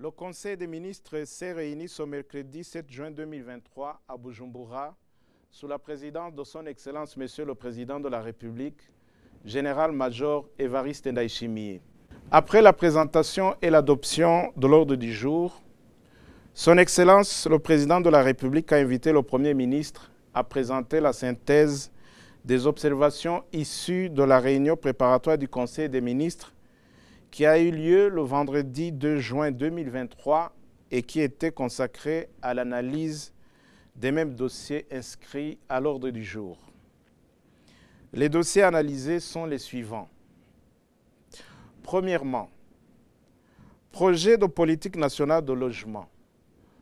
Le Conseil des ministres s'est réuni ce mercredi 7 juin 2023 à Bujumbura sous la présidence de son Excellence Monsieur le Président de la République, Général-Major Évariste Après la présentation et l'adoption de l'ordre du jour, son Excellence le Président de la République a invité le Premier ministre à présenter la synthèse des observations issues de la réunion préparatoire du Conseil des ministres qui a eu lieu le vendredi 2 juin 2023 et qui était consacré à l'analyse des mêmes dossiers inscrits à l'ordre du jour. Les dossiers analysés sont les suivants. Premièrement, projet de politique nationale de logement.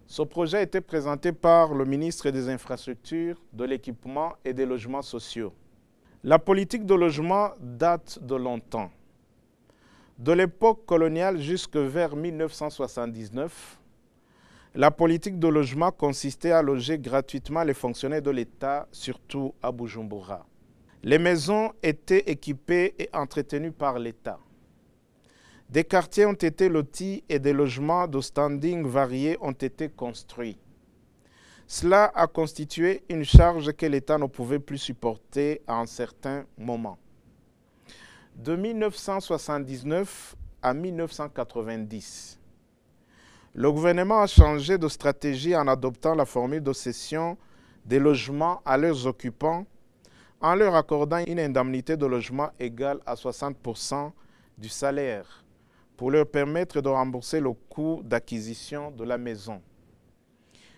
Ce projet a été présenté par le ministre des Infrastructures, de l'Équipement et des Logements sociaux. La politique de logement date de longtemps. De l'époque coloniale jusque vers 1979, la politique de logement consistait à loger gratuitement les fonctionnaires de l'État, surtout à Bujumbura. Les maisons étaient équipées et entretenues par l'État. Des quartiers ont été lotis et des logements de standing variés ont été construits. Cela a constitué une charge que l'État ne pouvait plus supporter à un certain moment. De 1979 à 1990, le gouvernement a changé de stratégie en adoptant la formule de cession des logements à leurs occupants en leur accordant une indemnité de logement égale à 60% du salaire pour leur permettre de rembourser le coût d'acquisition de la maison.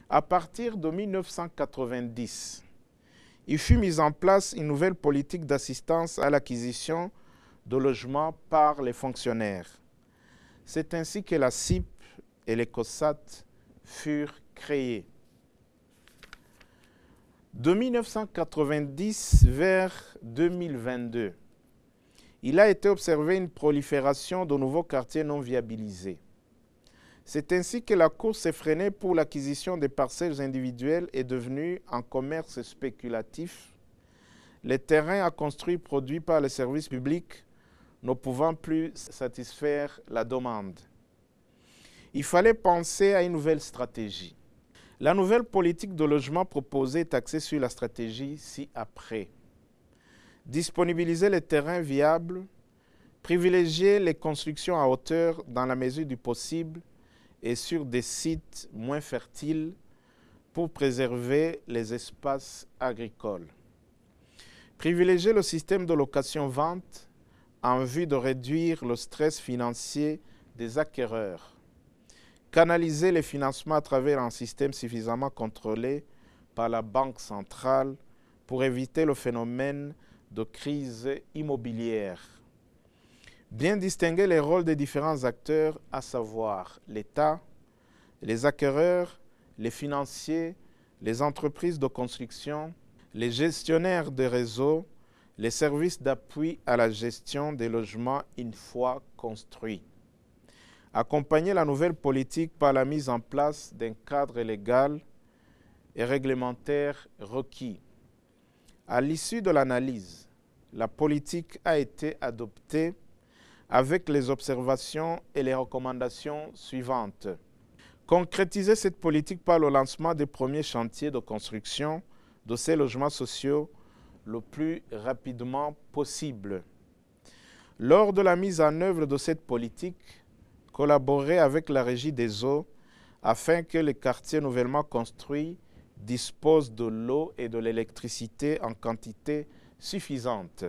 À partir de 1990, il fut mis en place une nouvelle politique d'assistance à l'acquisition de logements par les fonctionnaires. C'est ainsi que la CIP et les furent créés. De 1990 vers 2022, il a été observé une prolifération de nouveaux quartiers non viabilisés. C'est ainsi que la course effrénée pour l'acquisition des parcelles individuelles est devenue un commerce spéculatif. Les terrains à construire produits par les services publics ne pouvant plus satisfaire la demande. Il fallait penser à une nouvelle stratégie. La nouvelle politique de logement proposée est axée sur la stratégie ci-après. Disponibiliser les terrains viables, privilégier les constructions à hauteur dans la mesure du possible et sur des sites moins fertiles pour préserver les espaces agricoles. Privilégier le système de location-vente en vue de réduire le stress financier des acquéreurs. Canaliser les financements à travers un système suffisamment contrôlé par la Banque centrale pour éviter le phénomène de crise immobilière. Bien distinguer les rôles des différents acteurs, à savoir l'État, les acquéreurs, les financiers, les entreprises de construction, les gestionnaires de réseaux, les services d'appui à la gestion des logements une fois construits. Accompagner la nouvelle politique par la mise en place d'un cadre légal et réglementaire requis. À l'issue de l'analyse, la politique a été adoptée avec les observations et les recommandations suivantes. Concrétiser cette politique par le lancement des premiers chantiers de construction de ces logements sociaux le plus rapidement possible. Lors de la mise en œuvre de cette politique, collaborer avec la régie des eaux afin que les quartiers nouvellement construits disposent de l'eau et de l'électricité en quantité suffisante.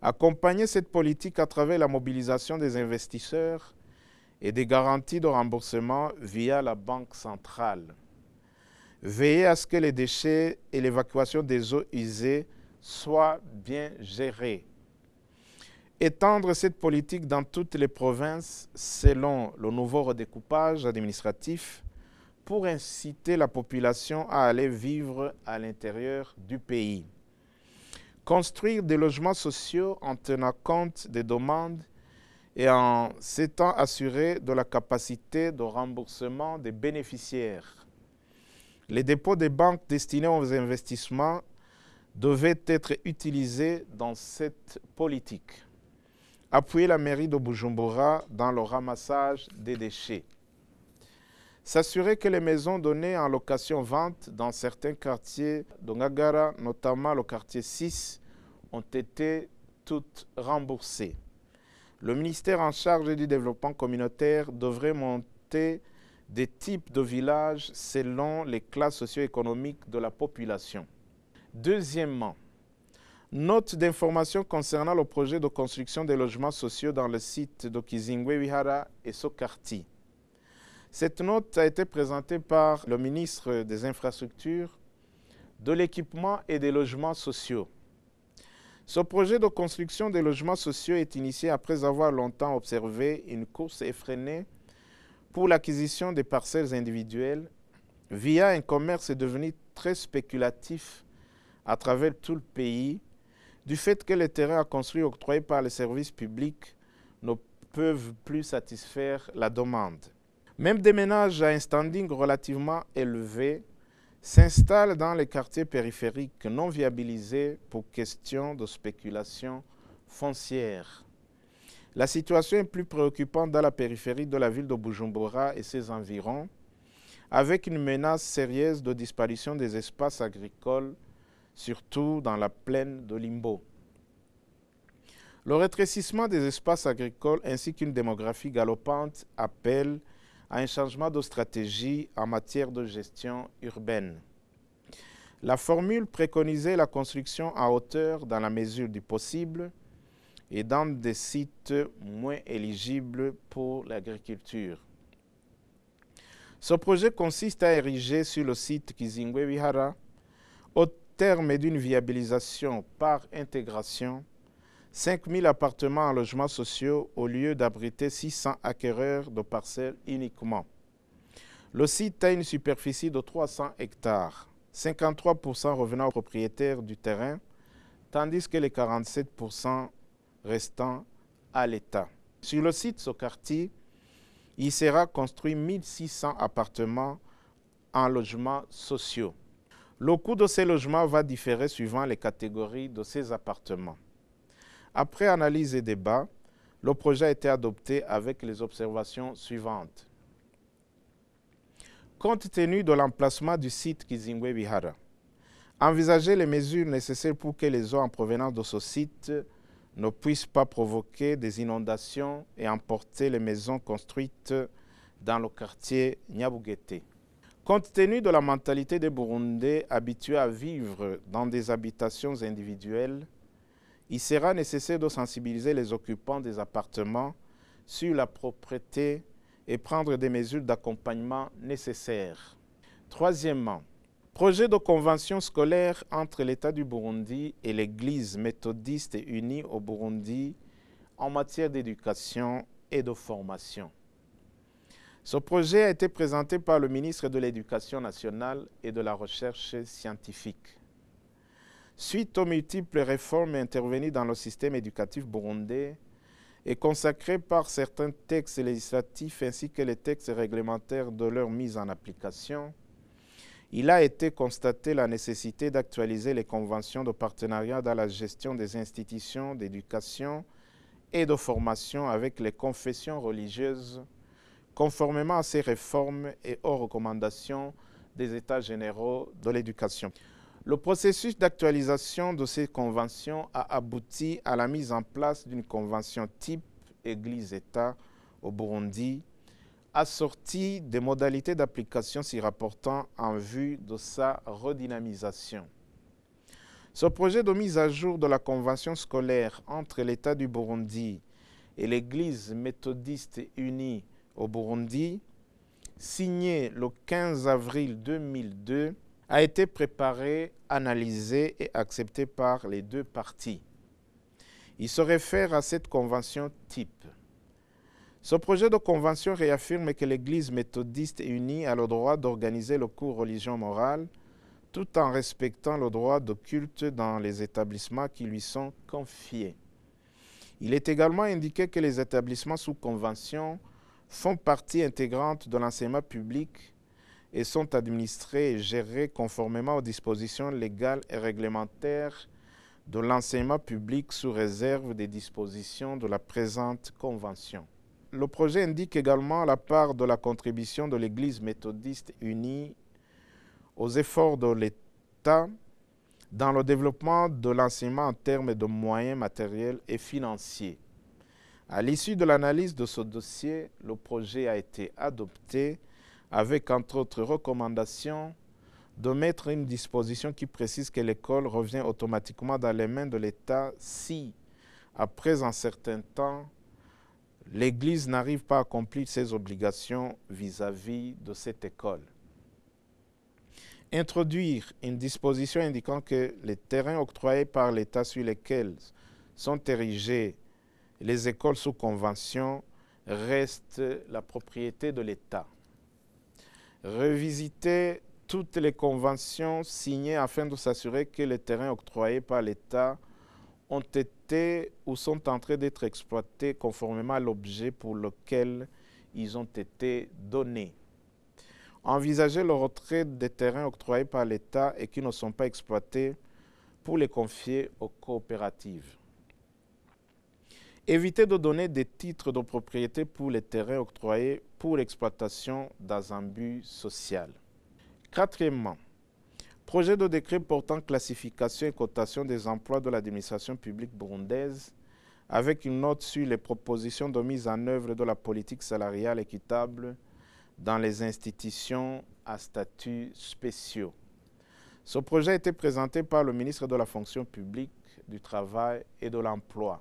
Accompagner cette politique à travers la mobilisation des investisseurs et des garanties de remboursement via la Banque centrale. Veiller à ce que les déchets et l'évacuation des eaux usées soient bien gérés. Étendre cette politique dans toutes les provinces selon le nouveau redécoupage administratif pour inciter la population à aller vivre à l'intérieur du pays. Construire des logements sociaux en tenant compte des demandes et en s'étant assuré de la capacité de remboursement des bénéficiaires les dépôts des banques destinés aux investissements devaient être utilisés dans cette politique. Appuyer la mairie de Bujumbura dans le ramassage des déchets. S'assurer que les maisons données en location-vente dans certains quartiers de d'Ongagara, notamment le quartier 6, ont été toutes remboursées. Le ministère en charge du développement communautaire devrait monter des types de villages selon les classes socio-économiques de la population. Deuxièmement, note d'information concernant le projet de construction des logements sociaux dans le site de Kizingwe Wihara et Sokarti. Cette note a été présentée par le ministre des Infrastructures, de l'équipement et des logements sociaux. Ce projet de construction des logements sociaux est initié après avoir longtemps observé une course effrénée pour l'acquisition des parcelles individuelles via un commerce est devenu très spéculatif à travers tout le pays du fait que les terrains à construire octroyés par les services publics ne peuvent plus satisfaire la demande. Même des ménages à un standing relativement élevé s'installent dans les quartiers périphériques non viabilisés pour questions de spéculation foncière. La situation est plus préoccupante dans la périphérie de la ville de Bujumbura et ses environs, avec une menace sérieuse de disparition des espaces agricoles, surtout dans la plaine de Limbo. Le rétrécissement des espaces agricoles ainsi qu'une démographie galopante appelle à un changement de stratégie en matière de gestion urbaine. La formule préconisait la construction à hauteur dans la mesure du possible, et dans des sites moins éligibles pour l'agriculture. Ce projet consiste à ériger sur le site Kizingwe Wihara, au terme d'une viabilisation par intégration, 5000 appartements en logements sociaux au lieu d'abriter 600 acquéreurs de parcelles uniquement. Le site a une superficie de 300 hectares, 53% revenant aux propriétaires du terrain, tandis que les 47% restant à l'État. Sur le site Sokarti, il sera construit 1600 appartements en logements sociaux. Le coût de ces logements va différer suivant les catégories de ces appartements. Après analyse et débat, le projet a été adopté avec les observations suivantes. Compte tenu de l'emplacement du site Kizingwe Bihara, envisager les mesures nécessaires pour que les eaux en provenance de ce site ne puisse pas provoquer des inondations et emporter les maisons construites dans le quartier Nyabugete. Compte tenu de la mentalité des Burundais habitués à vivre dans des habitations individuelles, il sera nécessaire de sensibiliser les occupants des appartements sur la propriété et prendre des mesures d'accompagnement nécessaires. Troisièmement, Projet de convention scolaire entre l'État du Burundi et l'Église méthodiste unie au Burundi en matière d'éducation et de formation. Ce projet a été présenté par le ministre de l'Éducation nationale et de la Recherche scientifique. Suite aux multiples réformes intervenues dans le système éducatif burundais et consacrées par certains textes législatifs ainsi que les textes réglementaires de leur mise en application, il a été constaté la nécessité d'actualiser les conventions de partenariat dans la gestion des institutions d'éducation et de formation avec les confessions religieuses, conformément à ces réformes et aux recommandations des États généraux de l'éducation. Le processus d'actualisation de ces conventions a abouti à la mise en place d'une convention type Église-État au Burundi assorti des modalités d'application s'y rapportant en vue de sa redynamisation. Ce projet de mise à jour de la convention scolaire entre l'État du Burundi et l'Église méthodiste unie au Burundi, signé le 15 avril 2002, a été préparé, analysé et accepté par les deux parties. Il se réfère à cette convention type. Ce projet de convention réaffirme que l'Église méthodiste unie a le droit d'organiser le cours religion morale tout en respectant le droit de culte dans les établissements qui lui sont confiés. Il est également indiqué que les établissements sous convention font partie intégrante de l'enseignement public et sont administrés et gérés conformément aux dispositions légales et réglementaires de l'enseignement public sous réserve des dispositions de la présente convention le projet indique également la part de la contribution de l'Église méthodiste unie aux efforts de l'État dans le développement de l'enseignement en termes de moyens matériels et financiers. À l'issue de l'analyse de ce dossier, le projet a été adopté avec, entre autres recommandations, de mettre une disposition qui précise que l'école revient automatiquement dans les mains de l'État si, après un certain temps, l'Église n'arrive pas à accomplir ses obligations vis-à-vis de cette école. Introduire une disposition indiquant que les terrains octroyés par l'État sur lesquels sont érigées les écoles sous convention restent la propriété de l'État. Revisiter toutes les conventions signées afin de s'assurer que les terrains octroyés par l'État ont été ou sont en train d'être exploités conformément à l'objet pour lequel ils ont été donnés. Envisager le retrait des terrains octroyés par l'État et qui ne sont pas exploités pour les confier aux coopératives. Éviter de donner des titres de propriété pour les terrains octroyés pour l'exploitation dans un but social. Quatrièmement, Projet de décret portant classification et cotation des emplois de l'administration publique burundaise avec une note sur les propositions de mise en œuvre de la politique salariale équitable dans les institutions à statut spéciaux. Ce projet a été présenté par le ministre de la Fonction publique, du Travail et de l'Emploi.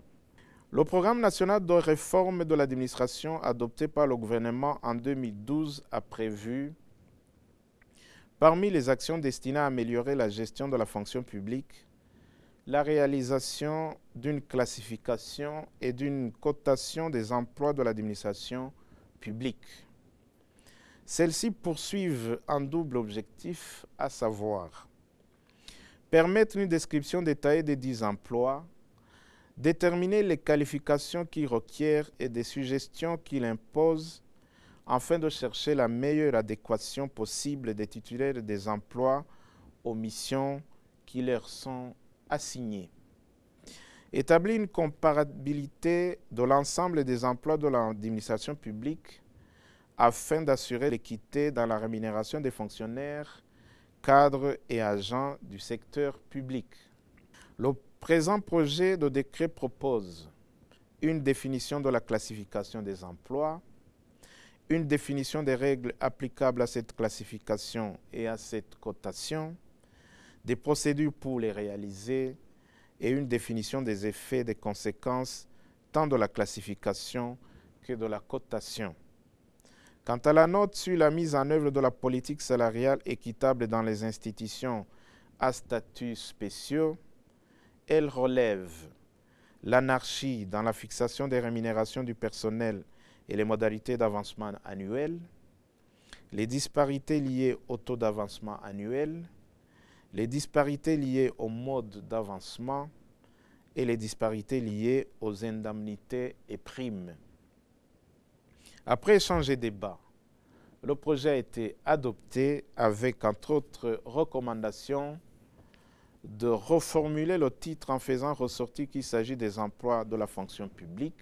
Le programme national de réforme de l'administration adopté par le gouvernement en 2012 a prévu Parmi les actions destinées à améliorer la gestion de la fonction publique, la réalisation d'une classification et d'une cotation des emplois de l'administration publique. Celles-ci poursuivent un double objectif, à savoir permettre une description détaillée des dix emplois, déterminer les qualifications qu'ils requièrent et des suggestions qu'ils imposent afin de chercher la meilleure adéquation possible des titulaires des emplois aux missions qui leur sont assignées. Établir une comparabilité de l'ensemble des emplois de l'administration publique afin d'assurer l'équité dans la rémunération des fonctionnaires, cadres et agents du secteur public. Le présent projet de décret propose une définition de la classification des emplois, une définition des règles applicables à cette classification et à cette cotation, des procédures pour les réaliser et une définition des effets, des conséquences, tant de la classification que de la cotation. Quant à la note sur la mise en œuvre de la politique salariale équitable dans les institutions à statut spéciaux, elle relève l'anarchie dans la fixation des rémunérations du personnel et les modalités d'avancement annuel, les disparités liées au taux d'avancement annuel, les disparités liées au mode d'avancement et les disparités liées aux indemnités et primes. Après échanger débat, le projet a été adopté avec, entre autres, recommandations de reformuler le titre en faisant ressortir qu'il s'agit des emplois de la fonction publique,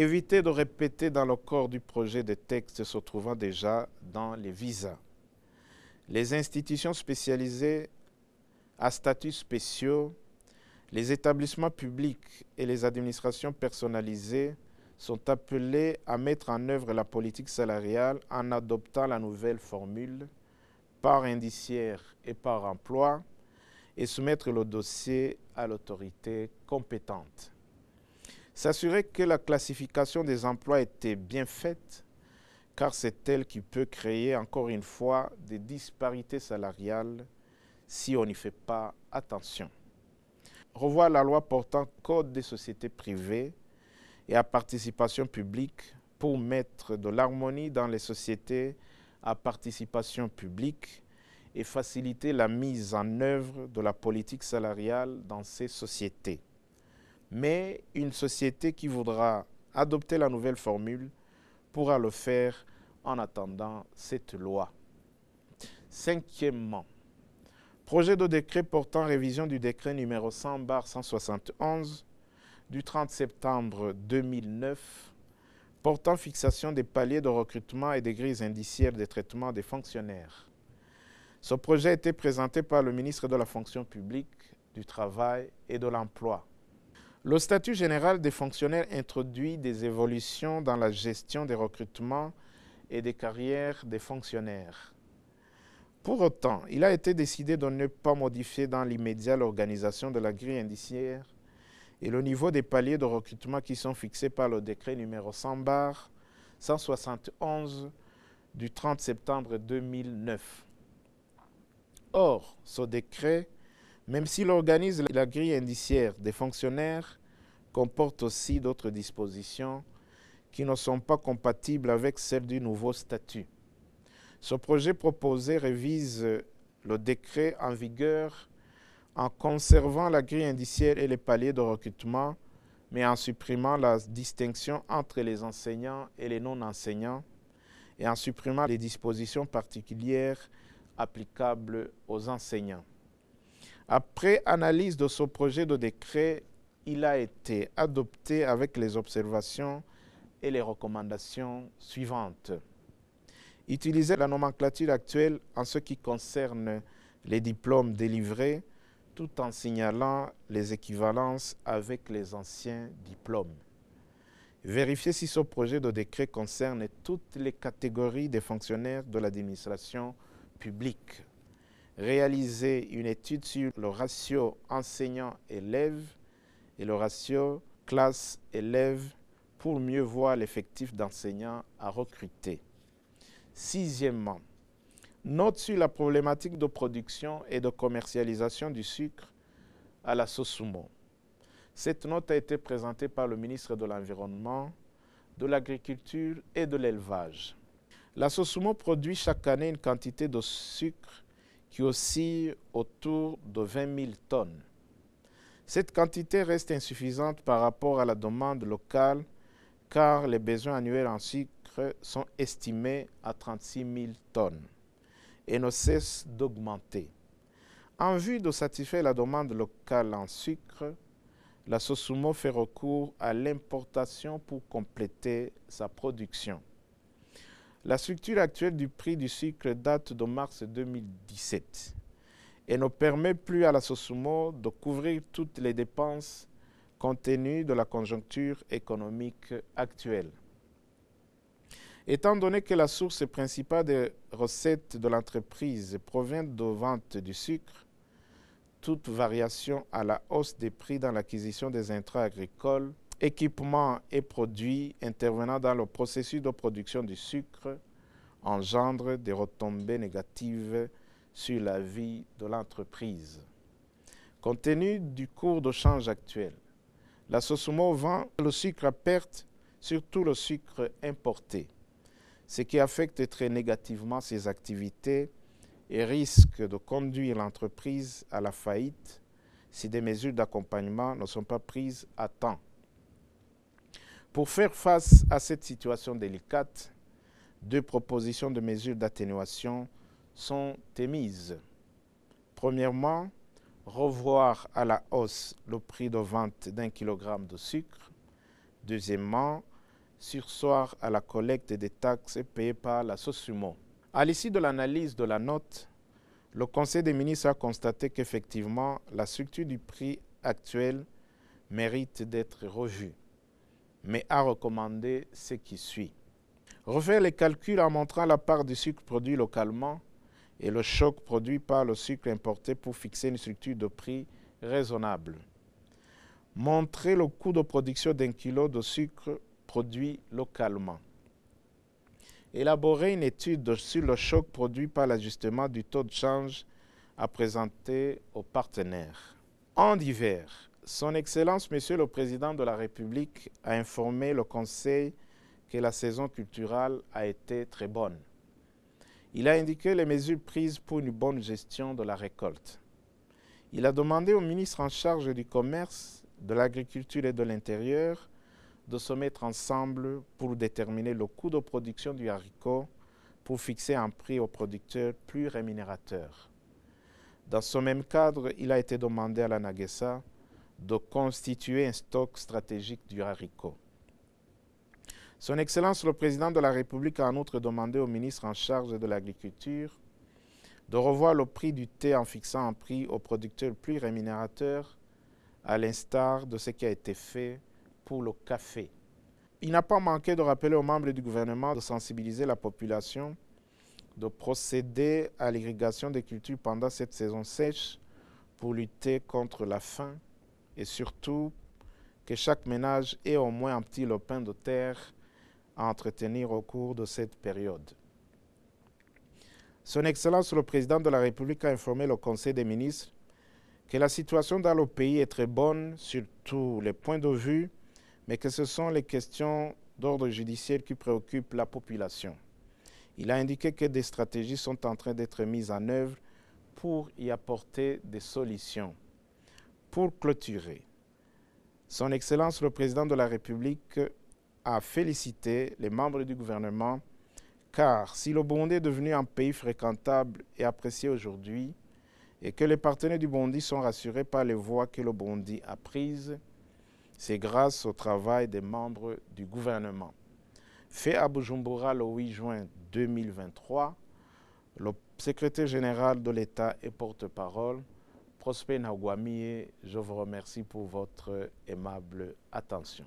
éviter de répéter dans le corps du projet des textes se trouvant déjà dans les visas. Les institutions spécialisées à statut spéciaux, les établissements publics et les administrations personnalisées sont appelés à mettre en œuvre la politique salariale en adoptant la nouvelle formule par indiciaire et par emploi et soumettre le dossier à l'autorité compétente. S'assurer que la classification des emplois était bien faite, car c'est elle qui peut créer, encore une fois, des disparités salariales si on n'y fait pas attention. Revoir la loi portant Code des sociétés privées et à participation publique pour mettre de l'harmonie dans les sociétés à participation publique et faciliter la mise en œuvre de la politique salariale dans ces sociétés. Mais une société qui voudra adopter la nouvelle formule pourra le faire en attendant cette loi. Cinquièmement, projet de décret portant révision du décret numéro 100 171 du 30 septembre 2009 portant fixation des paliers de recrutement et des grilles indiciaires des traitements des fonctionnaires. Ce projet a été présenté par le ministre de la fonction publique, du travail et de l'emploi. Le statut général des fonctionnaires introduit des évolutions dans la gestion des recrutements et des carrières des fonctionnaires. Pour autant, il a été décidé de ne pas modifier dans l'immédiat l'organisation de la grille indiciaire et le niveau des paliers de recrutement qui sont fixés par le décret numéro 100 bar 171 du 30 septembre 2009. Or, ce décret, même s'il organise la grille indiciaire des fonctionnaires, comporte aussi d'autres dispositions qui ne sont pas compatibles avec celles du nouveau statut. Ce projet proposé révise le décret en vigueur en conservant la grille indicielle et les paliers de recrutement, mais en supprimant la distinction entre les enseignants et les non-enseignants et en supprimant les dispositions particulières applicables aux enseignants. Après analyse de ce projet de décret, il a été adopté avec les observations et les recommandations suivantes. Utiliser la nomenclature actuelle en ce qui concerne les diplômes délivrés tout en signalant les équivalences avec les anciens diplômes. Vérifier si ce projet de décret concerne toutes les catégories des fonctionnaires de l'administration publique. Réaliser une étude sur le ratio enseignant-élève et le ratio classe-élève pour mieux voir l'effectif d'enseignants à recruter. Sixièmement, note sur la problématique de production et de commercialisation du sucre à la Sosumo. Cette note a été présentée par le ministre de l'Environnement, de l'Agriculture et de l'Élevage. La Sosumo produit chaque année une quantité de sucre qui oscille autour de 20 000 tonnes. Cette quantité reste insuffisante par rapport à la demande locale car les besoins annuels en sucre sont estimés à 36 000 tonnes et ne cessent d'augmenter. En vue de satisfaire la demande locale en sucre, la Sosumo fait recours à l'importation pour compléter sa production. La structure actuelle du prix du sucre date de mars 2017 et ne permet plus à la SOSUMO de couvrir toutes les dépenses contenues tenu de la conjoncture économique actuelle. Étant donné que la source principale des recettes de l'entreprise provient de ventes du sucre, toute variation à la hausse des prix dans l'acquisition des intrants agricoles, équipements et produits intervenant dans le processus de production du sucre engendre des retombées négatives sur la vie de l'entreprise. Compte tenu du cours de change actuel, la Sosumo vend le sucre à perte, surtout le sucre importé, ce qui affecte très négativement ses activités et risque de conduire l'entreprise à la faillite si des mesures d'accompagnement ne sont pas prises à temps. Pour faire face à cette situation délicate, deux propositions de mesures d'atténuation sont émises. Premièrement, revoir à la hausse le prix de vente d'un kilogramme de sucre. Deuxièmement, sursoir à la collecte des taxes payées par la SOSUMO. À l'issue de l'analyse de la note, le Conseil des ministres a constaté qu'effectivement, la structure du prix actuel mérite d'être revue, mais a recommandé ce qui suit. Refaire les calculs en montrant la part du sucre produit localement et le choc produit par le sucre importé pour fixer une structure de prix raisonnable. Montrer le coût de production d'un kilo de sucre produit localement. Élaborer une étude sur le choc produit par l'ajustement du taux de change à présenter aux partenaires. En hiver, Son Excellence Monsieur le Président de la République a informé le Conseil que la saison culturelle a été très bonne. Il a indiqué les mesures prises pour une bonne gestion de la récolte. Il a demandé au ministre en charge du commerce, de l'agriculture et de l'intérieur de se mettre ensemble pour déterminer le coût de production du haricot pour fixer un prix aux producteurs plus rémunérateur. Dans ce même cadre, il a été demandé à la Nagessa de constituer un stock stratégique du haricot. Son Excellence le Président de la République a en outre demandé au ministre en charge de l'Agriculture de revoir le prix du thé en fixant un prix aux producteurs plus rémunérateurs, à l'instar de ce qui a été fait pour le café. Il n'a pas manqué de rappeler aux membres du gouvernement de sensibiliser la population, de procéder à l'irrigation des cultures pendant cette saison sèche pour lutter contre la faim et surtout que chaque ménage ait au moins un petit lopin de terre à entretenir au cours de cette période. Son Excellence le Président de la République a informé le Conseil des ministres que la situation dans le pays est très bonne sur tous les points de vue, mais que ce sont les questions d'ordre judiciaire qui préoccupent la population. Il a indiqué que des stratégies sont en train d'être mises en œuvre pour y apporter des solutions. Pour clôturer, Son Excellence le Président de la République à féliciter les membres du gouvernement car si le Burundi est devenu un pays fréquentable et apprécié aujourd'hui, et que les partenaires du Burundi sont rassurés par les voies que le Burundi a prises, c'est grâce au travail des membres du gouvernement. Fait à Bujumbura le 8 juin 2023, le secrétaire général de l'État et porte-parole, Prosper Naugwami, je vous remercie pour votre aimable attention.